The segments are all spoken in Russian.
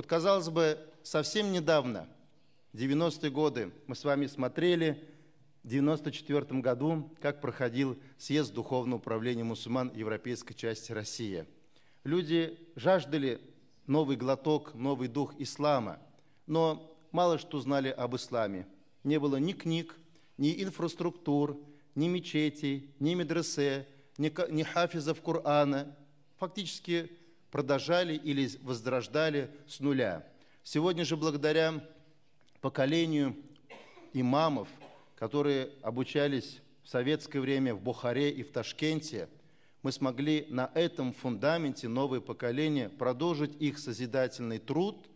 Вот, казалось бы, совсем недавно, 90-е годы, мы с вами смотрели в 94 году, как проходил съезд Духовного управления мусульман Европейской части России. Люди жаждали новый глоток, новый дух ислама, но мало что знали об исламе. Не было ни книг, ни инфраструктур, ни мечетей, ни медресе, ни, ни хафизов Корана. Фактически продолжали или возрождали с нуля. Сегодня же благодаря поколению имамов, которые обучались в советское время в Бухаре и в Ташкенте, мы смогли на этом фундаменте новое поколение продолжить их созидательный труд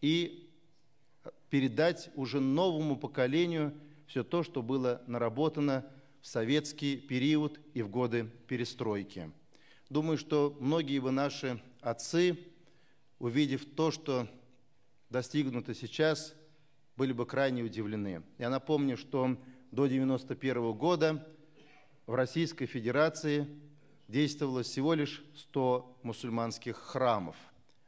и передать уже новому поколению все то, что было наработано в советский период и в годы перестройки. Думаю, что многие бы наши отцы, увидев то, что достигнуто сейчас, были бы крайне удивлены. Я напомню, что до 1991 года в Российской Федерации действовало всего лишь 100 мусульманских храмов.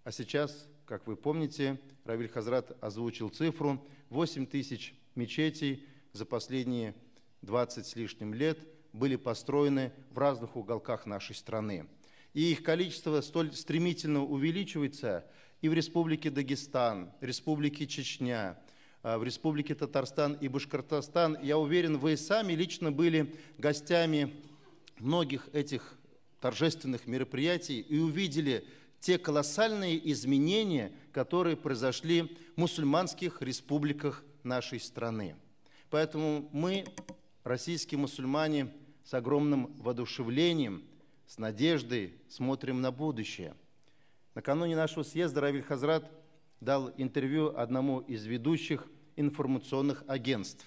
А сейчас, как вы помните, Равиль Хазрат озвучил цифру 8 тысяч мечетей за последние 20 с лишним лет были построены в разных уголках нашей страны и их количество столь стремительно увеличивается и в Республике Дагестан, Республике Чечня, а, в Республике Татарстан и Башкортостан. Я уверен, вы сами лично были гостями многих этих торжественных мероприятий и увидели те колоссальные изменения, которые произошли в мусульманских республиках нашей страны. Поэтому мы, российские мусульмане, с огромным воодушевлением – с надеждой смотрим на будущее. Накануне нашего съезда Равиль Хазрат дал интервью одному из ведущих информационных агентств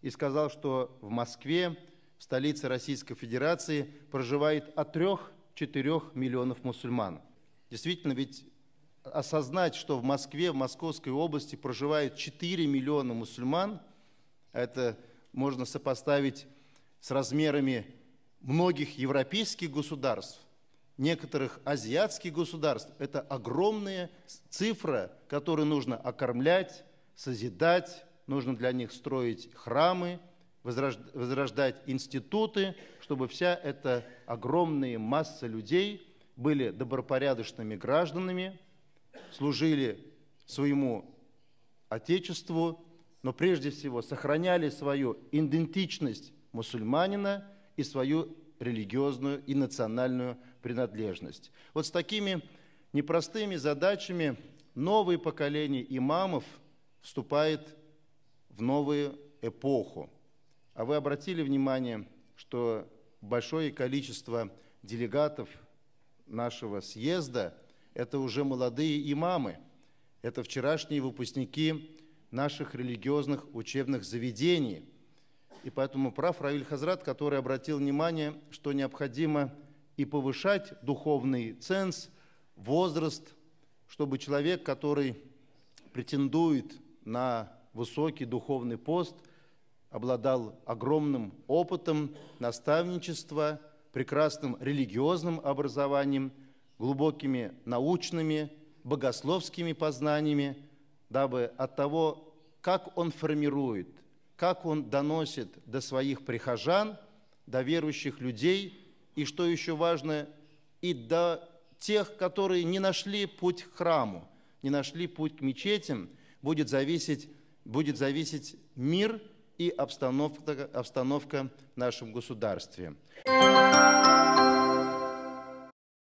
и сказал, что в Москве, в столице Российской Федерации, проживает от 3-4 миллионов мусульман. Действительно, ведь осознать, что в Москве, в Московской области проживает 4 миллиона мусульман, это можно сопоставить с размерами многих европейских государств, некоторых азиатских государств. Это огромная цифра, которую нужно окормлять, созидать, нужно для них строить храмы, возрождать институты, чтобы вся эта огромная масса людей были добропорядочными гражданами, служили своему Отечеству, но прежде всего сохраняли свою идентичность мусульманина – и свою религиозную и национальную принадлежность. Вот с такими непростыми задачами новое поколение имамов вступает в новую эпоху. А вы обратили внимание, что большое количество делегатов нашего съезда – это уже молодые имамы, это вчерашние выпускники наших религиозных учебных заведений – и поэтому прав Равиль Хазрат, который обратил внимание, что необходимо и повышать духовный ценз, возраст, чтобы человек, который претендует на высокий духовный пост, обладал огромным опытом наставничества, прекрасным религиозным образованием, глубокими научными, богословскими познаниями, дабы от того, как он формирует как он доносит до своих прихожан, до верующих людей, и, что еще важно, и до тех, которые не нашли путь к храму, не нашли путь к мечетям, будет зависеть, будет зависеть мир и обстановка, обстановка в нашем государстве.